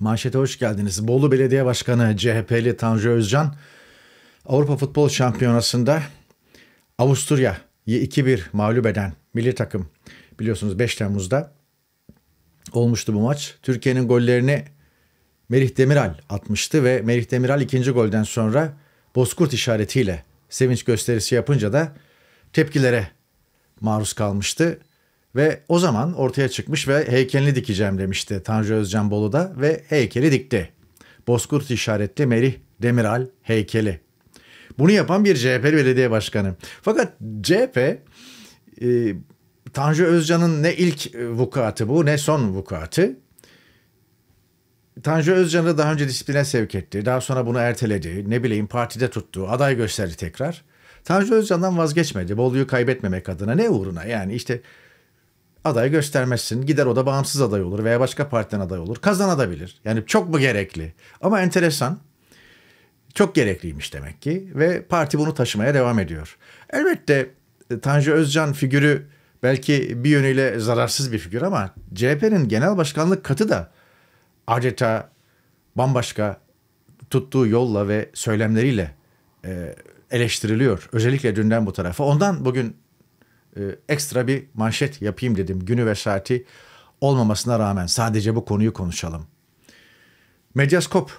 Manşete hoş geldiniz. Bolu Belediye Başkanı CHP'li Tanju Özcan Avrupa Futbol Şampiyonası'nda Avusturya'yı 2-1 mağlup eden milli takım biliyorsunuz 5 Temmuz'da olmuştu bu maç. Türkiye'nin gollerini Merih Demiral atmıştı ve Merih Demiral ikinci golden sonra bozkurt işaretiyle sevinç gösterisi yapınca da tepkilere maruz kalmıştı. Ve o zaman ortaya çıkmış ve heykelini dikeceğim demişti Tanju Özcan Bolu'da ve heykeli dikti. Bozkurt işaretli Merih Demiral heykeli. Bunu yapan bir CHP belediye başkanı. Fakat CHP e, Tanju Özcan'ın ne ilk vukuatı bu ne son vukuatı. Tanju Özcan'ı daha önce disipline sevk etti. Daha sonra bunu erteledi. Ne bileyim partide tuttu. Aday gösterdi tekrar. Tanju Özcan'dan vazgeçmedi. Bolu'yu kaybetmemek adına. Ne uğruna yani işte aday göstermezsin. Gider o da bağımsız aday olur veya başka partiden aday olur. Kazanabilir. Yani çok mu gerekli? Ama enteresan. Çok gerekliymiş demek ki ve parti bunu taşımaya devam ediyor. Elbette e, Tanju Özcan figürü belki bir yönüyle zararsız bir figür ama CHP'nin genel başkanlık katı da adeta bambaşka tuttuğu yolla ve söylemleriyle e, eleştiriliyor. Özellikle dünden bu tarafa. Ondan bugün e, ekstra bir manşet yapayım dedim. Günü ve saati olmamasına rağmen sadece bu konuyu konuşalım. Medyaskop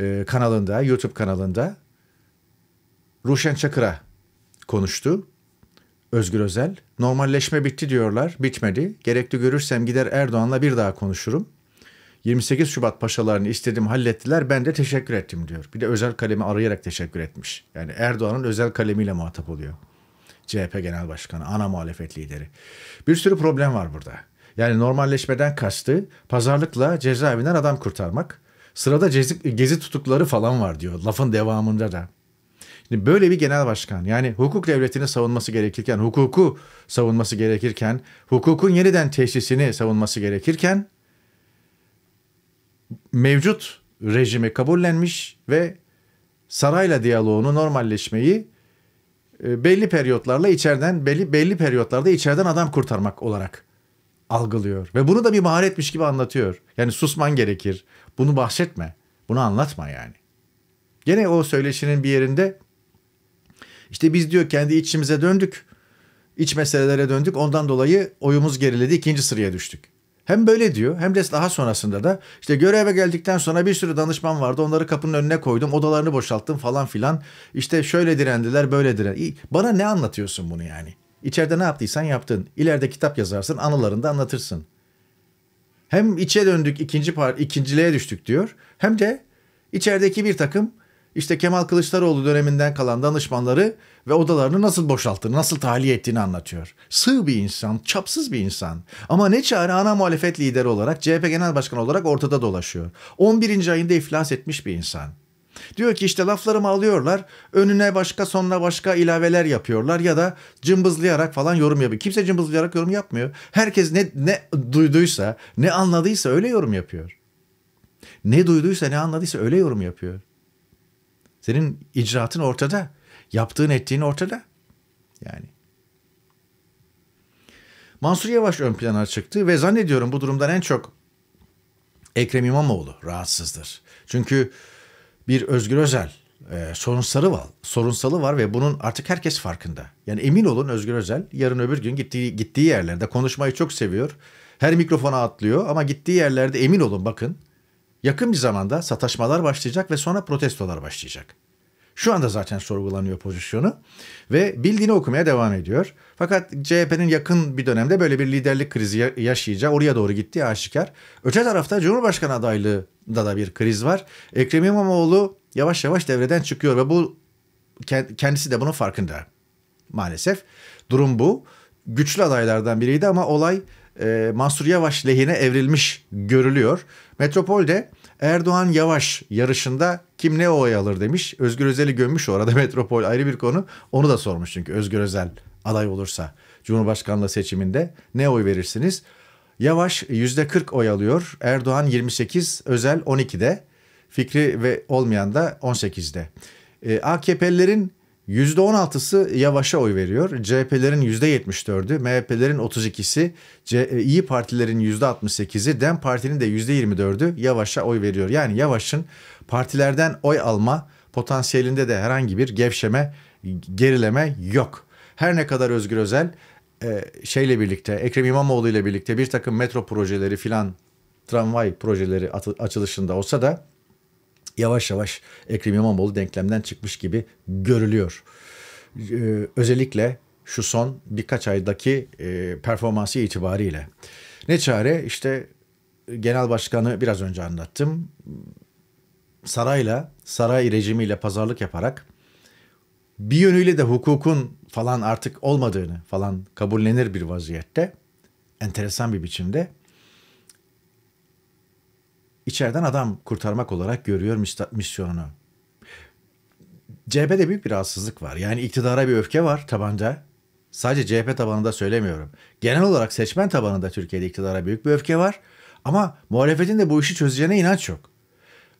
e, kanalında, YouTube kanalında Ruşen Çakır'a konuştu. Özgür Özel. Normalleşme bitti diyorlar. Bitmedi. Gerekli görürsem gider Erdoğan'la bir daha konuşurum. 28 Şubat paşalarını istedim hallettiler ben de teşekkür ettim diyor. Bir de özel kalemi arayarak teşekkür etmiş. Yani Erdoğan'ın özel kalemiyle muhatap oluyor. CHP Genel Başkanı, ana muhalefet lideri. Bir sürü problem var burada. Yani normalleşmeden kastı pazarlıkla cezaevinden adam kurtarmak. Sırada gezi, gezi tutukları falan var diyor lafın devamında da. Şimdi böyle bir genel başkan yani hukuk devletini savunması gerekirken, hukuku savunması gerekirken, hukukun yeniden teşhisini savunması gerekirken mevcut rejimi kabullenmiş ve sarayla diyaloğunu normalleşmeyi e, belli periyotlarla içeriden belli belli periyotlarda içeriden adam kurtarmak olarak algılıyor ve bunu da bir maharetmiş gibi anlatıyor. Yani susman gerekir. Bunu bahsetme. Bunu anlatma yani. Gene o söyleşinin bir yerinde işte biz diyor kendi içimize döndük. İç meselelere döndük. Ondan dolayı oyumuz geriledi. ikinci sıraya düştük. Hem böyle diyor hem de daha sonrasında da işte göreve geldikten sonra bir sürü danışman vardı. Onları kapının önüne koydum. Odalarını boşalttım falan filan. İşte şöyle direndiler böyle direndiler. Bana ne anlatıyorsun bunu yani? İçeride ne yaptıysan yaptın. İleride kitap yazarsın anılarında anlatırsın. Hem içe döndük ikinci par ikinciliğe düştük diyor. Hem de içerideki bir takım işte Kemal Kılıçdaroğlu döneminden kalan danışmanları ve odalarını nasıl boşalttığını, nasıl tahliye ettiğini anlatıyor. Sığ bir insan, çapsız bir insan. Ama ne çare ana muhalefet lideri olarak, CHP Genel Başkanı olarak ortada dolaşıyor. 11. ayında iflas etmiş bir insan. Diyor ki işte laflarımı alıyorlar, önüne başka sonuna başka ilaveler yapıyorlar ya da cımbızlayarak falan yorum yapıyor. Kimse cımbızlayarak yorum yapmıyor. Herkes ne, ne duyduysa, ne anladıysa öyle yorum yapıyor. Ne duyduysa, ne anladıysa öyle yorum yapıyor. Senin icraatın ortada. Yaptığın ettiğin ortada. Yani. Mansur Yavaş ön plana çıktı ve zannediyorum bu durumdan en çok Ekrem İmamoğlu rahatsızdır. Çünkü bir Özgür Özel e, sorunsalı var. Sorunsalı var ve bunun artık herkes farkında. Yani emin olun Özgür Özel yarın öbür gün gittiği gittiği yerlerde konuşmayı çok seviyor. Her mikrofona atlıyor ama gittiği yerlerde emin olun bakın Yakın bir zamanda sataşmalar başlayacak ve sonra protestolar başlayacak. Şu anda zaten sorgulanıyor pozisyonu ve bildiğini okumaya devam ediyor. Fakat CHP'nin yakın bir dönemde böyle bir liderlik krizi yaşayacağı oraya doğru gittiği aşikar. Öte tarafta Cumhurbaşkanı adaylığında da bir kriz var. Ekrem İmamoğlu yavaş yavaş devreden çıkıyor ve bu kendisi de bunun farkında. Maalesef durum bu. Güçlü adaylardan biriydi ama olay e, Mansur Yavaş lehine evrilmiş görülüyor. Metropol'de Erdoğan Yavaş yarışında kim ne oy alır demiş. Özgür Özel'i gömmüş orada Metropol ayrı bir konu. Onu da sormuş çünkü Özgür Özel aday olursa Cumhurbaşkanlığı seçiminde ne oy verirsiniz? Yavaş %40 oy alıyor. Erdoğan 28, Özel 12'de. Fikri ve olmayan da 18'de. E, AKP'lilerin %16'sı Yavaş'a oy veriyor. CHP'lerin %74'ü, MHP'lerin 32'si, C- e, İyi Partilerin %68'i, Dem Parti'nin de %24'ü Yavaş'a oy veriyor. Yani Yavaş'ın partilerden oy alma potansiyelinde de herhangi bir gevşeme, gerileme yok. Her ne kadar Özgür Özel e, şeyle birlikte, Ekrem İmamoğlu ile birlikte bir takım metro projeleri filan tramvay projeleri açılışında olsa da yavaş yavaş Ekrem İmamoğlu denklemden çıkmış gibi görülüyor. Ee, özellikle şu son birkaç aydaki e, performansı itibariyle. Ne çare işte e, genel başkanı biraz önce anlattım. Sarayla, saray rejimiyle pazarlık yaparak bir yönüyle de hukukun falan artık olmadığını falan kabullenir bir vaziyette enteresan bir biçimde içeriden adam kurtarmak olarak görüyor misyonunu. CHP'de büyük bir rahatsızlık var. Yani iktidara bir öfke var tabanda. Sadece CHP tabanında söylemiyorum. Genel olarak seçmen tabanında Türkiye'de iktidara büyük bir öfke var. Ama muhalefetin de bu işi çözeceğine inanç yok.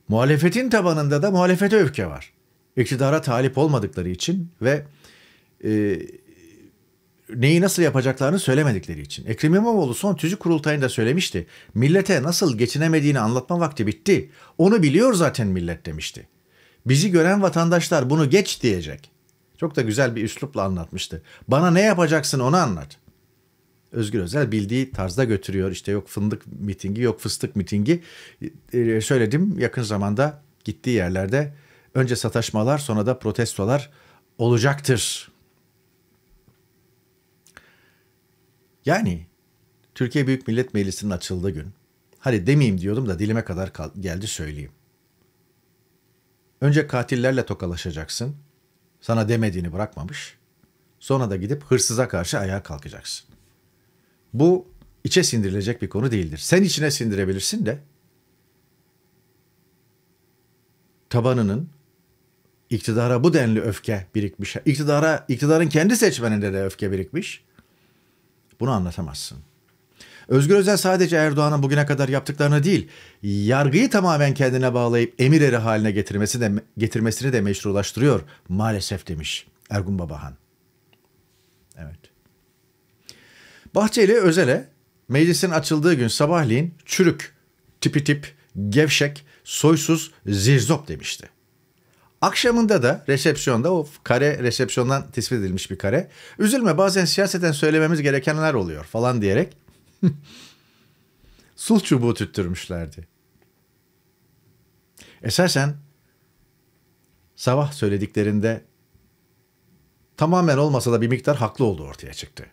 Muhalefetin tabanında da muhalefete öfke var. İktidara talip olmadıkları için ve e, neyi nasıl yapacaklarını söylemedikleri için. Ekrem İmamoğlu son tüzük kurultayında söylemişti. Millete nasıl geçinemediğini anlatma vakti bitti. Onu biliyor zaten millet demişti. Bizi gören vatandaşlar bunu geç diyecek. Çok da güzel bir üslupla anlatmıştı. Bana ne yapacaksın onu anlat. Özgür Özel bildiği tarzda götürüyor. İşte yok fındık mitingi yok fıstık mitingi. Ee, söyledim yakın zamanda gittiği yerlerde önce sataşmalar sonra da protestolar olacaktır. Yani Türkiye Büyük Millet Meclisi'nin açıldığı gün, hadi demeyeyim diyordum da dilime kadar geldi söyleyeyim. Önce katillerle tokalaşacaksın, sana demediğini bırakmamış, sonra da gidip hırsıza karşı ayağa kalkacaksın. Bu içe sindirilecek bir konu değildir. Sen içine sindirebilirsin de tabanının iktidara bu denli öfke birikmiş. İktidara, iktidarın kendi seçmeninde de öfke birikmiş. Bunu anlatamazsın. Özgür Özel sadece Erdoğan'ın bugüne kadar yaptıklarını değil, yargıyı tamamen kendine bağlayıp emir eri haline getirmesi de, getirmesini de meşrulaştırıyor maalesef demiş Ergun Babahan. Evet. Bahçeli Özel'e meclisin açıldığı gün sabahleyin çürük, tipi tip, gevşek, soysuz, zirzop demişti. Akşamında da resepsiyonda o kare resepsiyondan tespit edilmiş bir kare. Üzülme bazen siyaseten söylememiz gerekenler oluyor falan diyerek sul çubuğu tüttürmüşlerdi. Esasen sabah söylediklerinde tamamen olmasa da bir miktar haklı olduğu ortaya çıktı.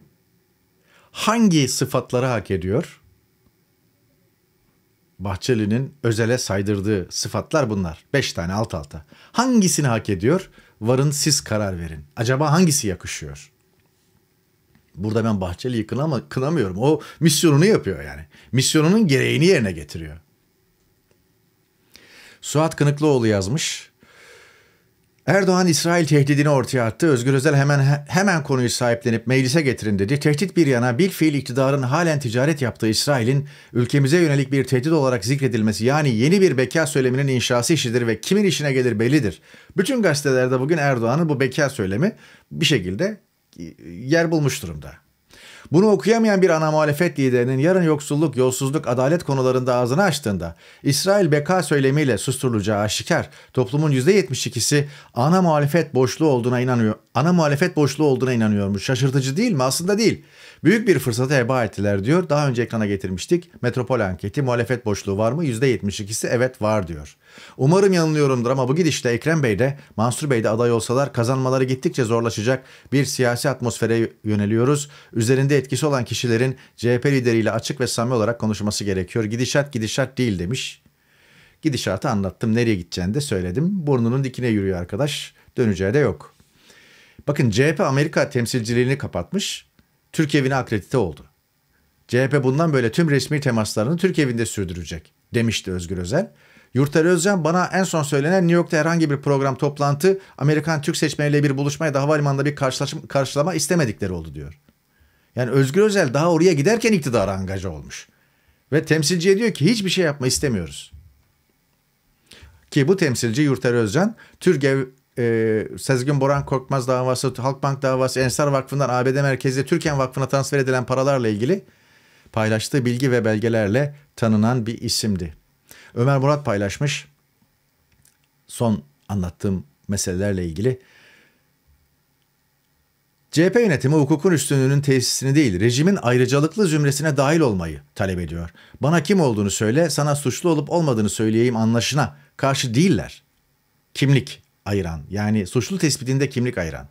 Hangi sıfatları hak ediyor? Bahçeli'nin özele saydırdığı sıfatlar bunlar. Beş tane alt alta. Hangisini hak ediyor? Varın siz karar verin. Acaba hangisi yakışıyor? Burada ben Bahçeli'yi kınama, kınamıyorum. O misyonunu yapıyor yani. Misyonunun gereğini yerine getiriyor. Suat Kınıklıoğlu yazmış. Erdoğan İsrail tehdidini ortaya attı. Özgür Özel hemen hemen konuyu sahiplenip meclise getirin dedi. Tehdit bir yana bil fiil iktidarın halen ticaret yaptığı İsrail'in ülkemize yönelik bir tehdit olarak zikredilmesi yani yeni bir beka söyleminin inşası işidir ve kimin işine gelir bellidir. Bütün gazetelerde bugün Erdoğan'ın bu beka söylemi bir şekilde yer bulmuş durumda. Bunu okuyamayan bir ana muhalefet liderinin yarın yoksulluk, yolsuzluk, adalet konularında ağzını açtığında İsrail beka söylemiyle susturulacağı aşikar toplumun %72'si ana muhalefet boşluğu olduğuna inanıyor. Ana muhalefet boşluğu olduğuna inanıyormuş. Şaşırtıcı değil mi? Aslında değil. Büyük bir fırsatı heba ettiler diyor. Daha önce ekrana getirmiştik. Metropol anketi muhalefet boşluğu var mı? %72'si evet var diyor. Umarım yanılıyorumdur ama bu gidişle Ekrem Bey de Mansur Bey de aday olsalar kazanmaları gittikçe zorlaşacak bir siyasi atmosfere yöneliyoruz. Üzerinde etkisi olan kişilerin CHP lideriyle açık ve samimi olarak konuşması gerekiyor. Gidişat gidişat değil demiş. Gidişatı anlattım. Nereye gideceğini de söyledim. Burnunun dikine yürüyor arkadaş. Döneceği de yok. Bakın CHP Amerika temsilciliğini kapatmış. Türk evine akredite oldu. CHP bundan böyle tüm resmi temaslarını Türk evinde sürdürecek demişti Özgür Özel. Yurttar Özcan bana en son söylenen New York'ta herhangi bir program toplantı Amerikan Türk seçmeniyle bir buluşmaya da havalimanında bir karşılaşma, karşılama istemedikleri oldu diyor. Yani Özgür Özel daha oraya giderken iktidara angaja olmuş. Ve temsilciye diyor ki hiçbir şey yapma istemiyoruz. Ki bu temsilci Yurtar Özcan, Türkiye e, Sezgin Boran Korkmaz davası, Halkbank davası, Ensar Vakfı'ndan ABD merkezli Türken Vakfı'na transfer edilen paralarla ilgili paylaştığı bilgi ve belgelerle tanınan bir isimdi. Ömer Murat paylaşmış son anlattığım meselelerle ilgili CHP yönetimi hukukun üstünlüğünün tesisini değil, rejimin ayrıcalıklı zümresine dahil olmayı talep ediyor. Bana kim olduğunu söyle, sana suçlu olup olmadığını söyleyeyim anlaşına karşı değiller. Kimlik ayıran, yani suçlu tespitinde kimlik ayıran.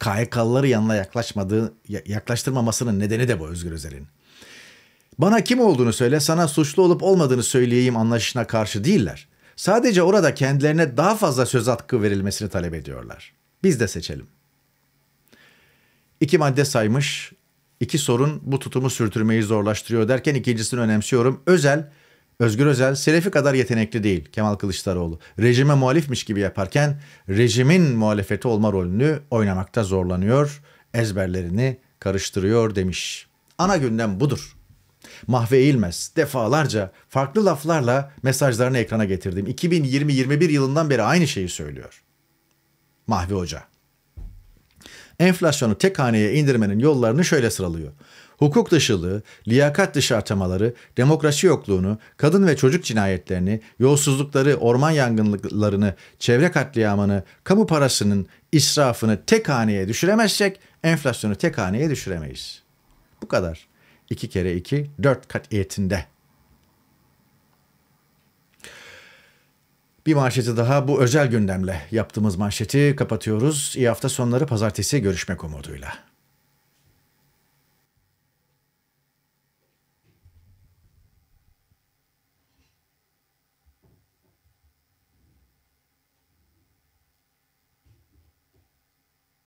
KYK'lıları yanına yaklaşmadığı, yaklaştırmamasının nedeni de bu Özgür Özer'in. Bana kim olduğunu söyle, sana suçlu olup olmadığını söyleyeyim anlaşına karşı değiller. Sadece orada kendilerine daha fazla söz hakkı verilmesini talep ediyorlar. Biz de seçelim. İki madde saymış. İki sorun bu tutumu sürtürmeyi zorlaştırıyor derken ikincisini önemsiyorum. Özel, Özgür Özel Selefi kadar yetenekli değil Kemal Kılıçdaroğlu. Rejime muhalifmiş gibi yaparken rejimin muhalefeti olma rolünü oynamakta zorlanıyor, ezberlerini karıştırıyor demiş. Ana gündem budur. Mahve eğilmez defalarca farklı laflarla mesajlarını ekrana getirdim. 2020-21 yılından beri aynı şeyi söylüyor. Mahve Hoca enflasyonu tek haneye indirmenin yollarını şöyle sıralıyor. Hukuk dışılığı, liyakat dışı atamaları, demokrasi yokluğunu, kadın ve çocuk cinayetlerini, yolsuzlukları, orman yangınlarını, çevre katliamını, kamu parasının israfını tek haneye düşüremezsek enflasyonu tek haneye düşüremeyiz. Bu kadar. 2 kere 2 4 katiyetinde. Bir manşeti daha bu özel gündemle yaptığımız manşeti kapatıyoruz. İyi hafta sonları pazartesi görüşmek umuduyla.